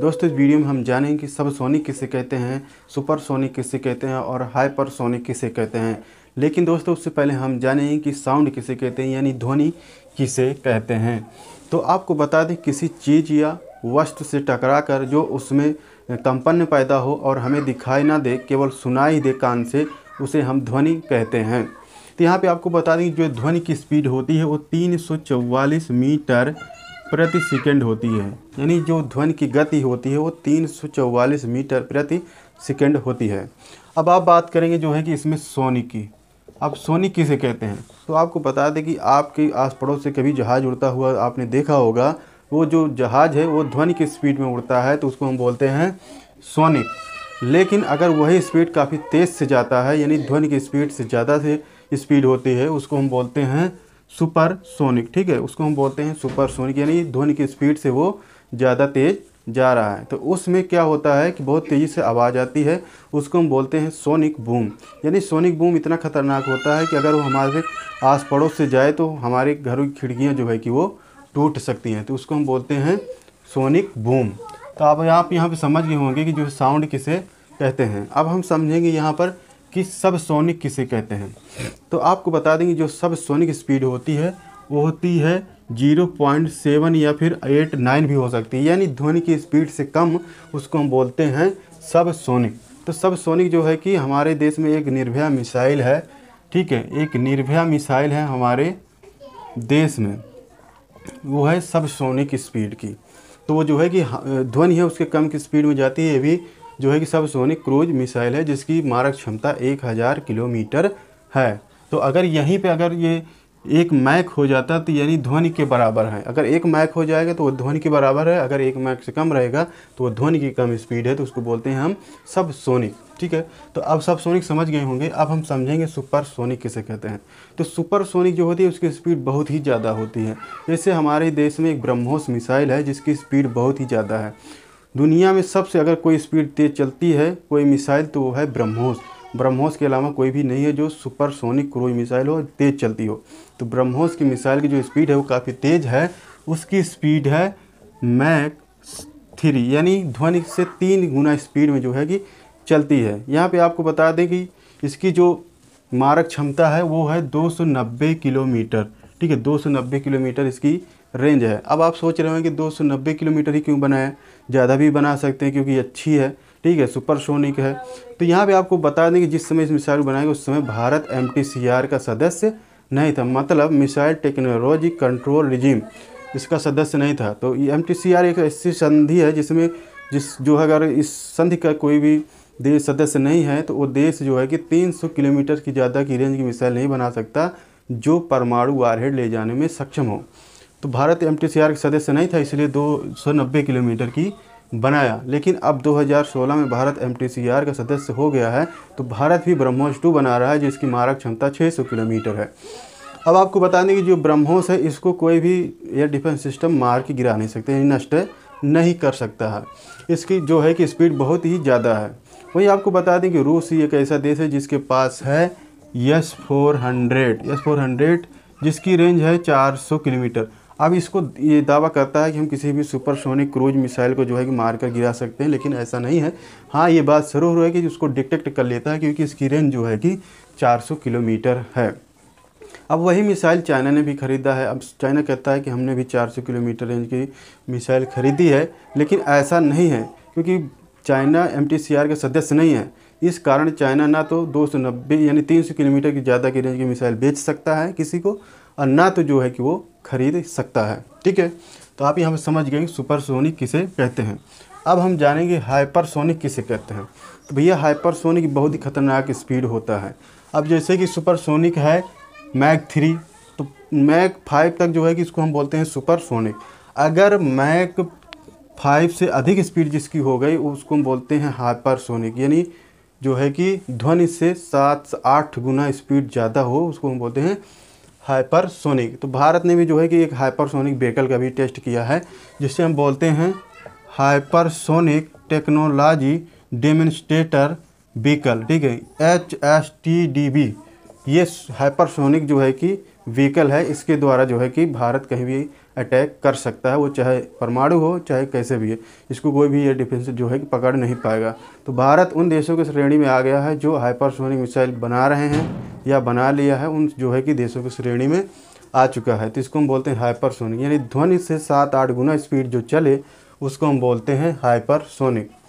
दोस्तों इस वीडियो में हम जानेंगे कि सब सोनिक किसे कहते हैं सुपर सोनिक किसे कहते हैं और हाइपर किसे कहते हैं लेकिन दोस्तों उससे पहले हम जानेंगे कि साउंड किसे कहते हैं यानी ध्वनि किसे कहते हैं तो आपको बता दें किसी चीज़ या वस्तु से टकरा कर जो उसमें कंपन पैदा हो और हमें दिखाई ना दे केवल सुनाई दे कान से उसे हम ध्वनि कहते हैं तो यहाँ पे आपको बता दें जो ध्वनि की स्पीड होती है वो तीन मीटर प्रति सेकंड होती है यानी जो ध्वनि की गति होती है वो तीन मीटर प्रति सेकेंड होती है अब आप बात करेंगे जो है कि इसमें सोनी की आप सोनी किसे कहते हैं तो आपको बता दें कि आपके आस पड़ोस से कभी जहाज़ उड़ता हुआ आपने देखा होगा वो जो जहाज़ है वो ध्वनि की स्पीड में उड़ता है तो उसको हम बोलते हैं सोनिक लेकिन अगर वही स्पीड काफ़ी तेज़ से जाता है यानी ध्वनि की स्पीड से ज़्यादा से स्पीड होती है उसको हम बोलते हैं सुपर सोनिक ठीक है उसको हम बोलते हैं सुपर सोनिक यानी ध्वनि की स्पीड से वो ज़्यादा तेज़ जा रहा है तो उसमें क्या होता है कि बहुत तेज़ी से आवाज़ आती है उसको हम बोलते हैं सोनिक बूम यानी सोनिक बूम इतना ख़तरनाक होता है कि अगर वो हमारे आस पड़ोस से जाए तो हमारे घरों की खिड़कियाँ जो है कि वो टूट सकती हैं तो उसको हम बोलते हैं सोनिक बूम तो आप आप यहाँ पर समझ गए होंगे कि जो साउंड किसे कहते हैं अब हम समझेंगे यहाँ पर कि सब सोनिक किसे कहते हैं तो आपको बता देंगे जो सब सोनिक स्पीड होती है वो होती है जीरो पॉइंट सेवन या फिर एट नाइन भी हो सकती है यानी ध्वनि की स्पीड से कम उसको हम बोलते हैं सब सोनिक तो सब सोनिक जो है कि हमारे देश में एक निर्भया मिसाइल है ठीक है एक निर्भया मिसाइल है हमारे देश में वो है सब सोनिक स्पीड की तो वो जो है कि ध्वनि है उसके कम की स्पीड में जाती है ये भी जो है कि सबसोनिक क्रूज मिसाइल है जिसकी मारक क्षमता 1000 किलोमीटर है तो अगर यहीं पे अगर ये एक मैक हो जाता तो यानी ध्वनि के बराबर है अगर एक मैक हो जाएगा तो वो ध्वनि के बराबर है अगर एक मैक से कम रहेगा तो वो ध्वनि की कम स्पीड है तो उसको बोलते हैं हम सब सोनिक ठीक है तो अब सब सोनिक समझ गए होंगे अब हम समझेंगे सुपर सोनिक किसे कहते हैं तो सुपर सोनिक जो होती है उसकी स्पीड बहुत ही ज़्यादा होती है जैसे हमारे देश में एक ब्रह्मोस मिसाइल है जिसकी स्पीड बहुत ही ज़्यादा है दुनिया में सबसे अगर कोई स्पीड तेज़ चलती है कोई मिसाइल तो वो है ब्रह्मोस ब्रह्मोस के अलावा कोई भी नहीं है जो सुपरसोनिक क्रूज मिसाइल हो तेज़ चलती हो तो ब्रह्मोस की मिसाइल की जो स्पीड है वो काफ़ी तेज़ है उसकी स्पीड है मैक थ्री यानी ध्वनि से तीन गुना स्पीड में जो है कि चलती है यहाँ पे आपको बता दें कि इसकी जो मारक क्षमता है वो है 290 किलोमीटर ठीक है 290 किलोमीटर इसकी रेंज है अब आप सोच रहे होंगे कि 290 किलोमीटर ही क्यों बनाया ज़्यादा भी बना सकते हैं क्योंकि अच्छी है ठीक है सुपरसोनिक है तो यहाँ पे आपको बता दें कि जिस समय इस मिसाइल बनाएंगे उस समय भारत एम का सदस्य नहीं था मतलब मिसाइल टेक्नोलॉजी कंट्रोल रिजीम इसका सदस्य नहीं था तो एम एक ऐसी संधि है जिसमें जिस जो है अगर इस संधि का कोई भी देश सदस्य नहीं है तो वो देश जो है कि 300 किलोमीटर की ज़्यादा की रेंज की मिसाइल नहीं बना सकता जो परमाणु वारहेड ले जाने में सक्षम हो तो भारत एम के सदस्य नहीं था इसलिए 290 किलोमीटर की बनाया लेकिन अब 2016 में भारत एम का सदस्य हो गया है तो भारत भी ब्रह्मोस टू बना रहा है जिसकी मारक क्षमता 600 किलोमीटर है अब आपको बता दें कि जो ब्रह्मोस है इसको कोई भी एयर डिफेंस सिस्टम मार के गिरा नहीं सकते नष्ट नहीं कर सकता है इसकी जो है कि स्पीड बहुत ही ज़्यादा है वही आपको बता दें कि रूस एक ऐसा देश है जिसके पास है S four hundred S four hundred जिसकी रेंज है 400 किलोमीटर अब इसको ये दावा करता है कि हम किसी भी सुपरसोनिक क्रूज मिसाइल को जो है कि मार कर गिरा सकते हैं लेकिन ऐसा नहीं है हाँ ये बात ज़रूर है कि उसको डिटेक्ट कर लेता है क्योंकि इसकी रेंज जो है कि 400 किलोमीटर है अब वही मिसाइल चाइना ने भी ख़रीदा है अब चाइना कहता है कि हमने भी 400 किलोमीटर रेंज की मिसाइल ख़रीदी है लेकिन ऐसा नहीं है क्योंकि चाइना एम के सदस्य नहीं है इस कारण चाइना ना तो 290 यानी 300 किलोमीटर की ज़्यादा की रेंज की मिसाइल बेच सकता है किसी को और ना तो जो है कि वो खरीद सकता है ठीक है तो आप यहाँ हम समझ गए सुपरसोनिक किसे कहते हैं अब हम जानेंगे हाइपरसोनिक किसे कहते हैं तो भैया हाइपरसोनिक बहुत ही खतरनाक स्पीड होता है अब जैसे कि सुपरसोनिक है मैक थ्री तो मैक फाइव तक जो है कि इसको हम बोलते हैं सुपरसोनिक अगर मैक फाइव से अधिक स्पीड जिसकी हो गई उसको हम बोलते हैं हाइपरसोनिक यानी जो है कि ध्वनि से सात आठ गुना स्पीड ज़्यादा हो उसको हम बोलते हैं हाइपरसोनिक तो भारत ने भी जो है कि एक हाइपरसोनिक व्हीकल का भी टेस्ट किया है जिसे हम बोलते हैं हाइपरसोनिक टेक्नोलॉजी डेमोन्स्ट्रेटर व्हीकल ठीक है H S T D V ये हाइपरसोनिक जो है कि व्हीकल है इसके द्वारा जो है कि भारत कहीं भी अटैक कर सकता है वो चाहे परमाणु हो चाहे कैसे भी है इसको कोई भी ये डिफेंस जो है कि पकड़ नहीं पाएगा तो भारत उन देशों की श्रेणी में आ गया है जो हाइपरसोनिक मिसाइल बना रहे हैं या बना लिया है उन जो है कि देशों की श्रेणी में आ चुका है तो इसको हम बोलते हैं हाइपरसोनिक यानी ध्वनि से सात आठ गुना स्पीड जो चले उसको हम बोलते हैं हाइपरसोनिक